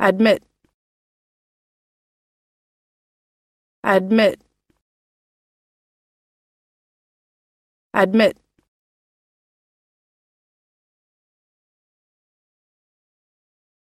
admit admit admit